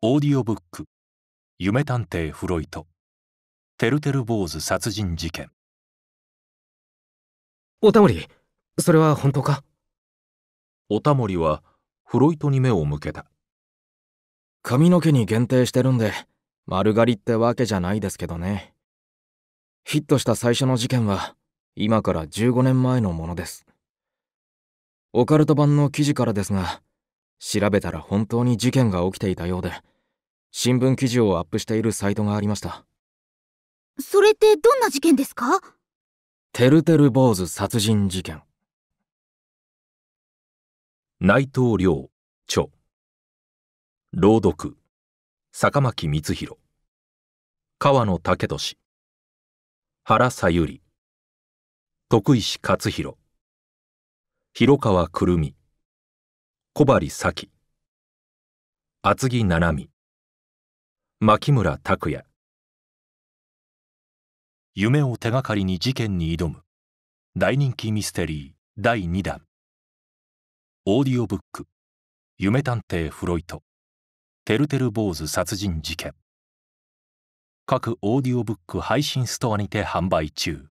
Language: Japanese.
オーディオブック「夢探偵フロイト」「てるてる坊主殺人事件」おたもりそれは本当かおたもりはフロイトに目を向けた髪の毛に限定してるんで丸刈りってわけじゃないですけどねヒットした最初の事件は今から15年前のものですオカルト版の記事からですが調べたら本当に事件が起きていたようで新聞記事をアップしているサイトがありましたそれってどんな事件ですかてるてる坊主殺人事件内藤亮著朗読坂巻光弘川野武俊原さゆり徳石勝弘広川くるみ小針咲厚木七海牧村拓也夢を手がかりに事件に挑む大人気ミステリー第2弾オーディオブック「夢探偵フロイト」「てるてる坊主殺人事件」各オーディオブック配信ストアにて販売中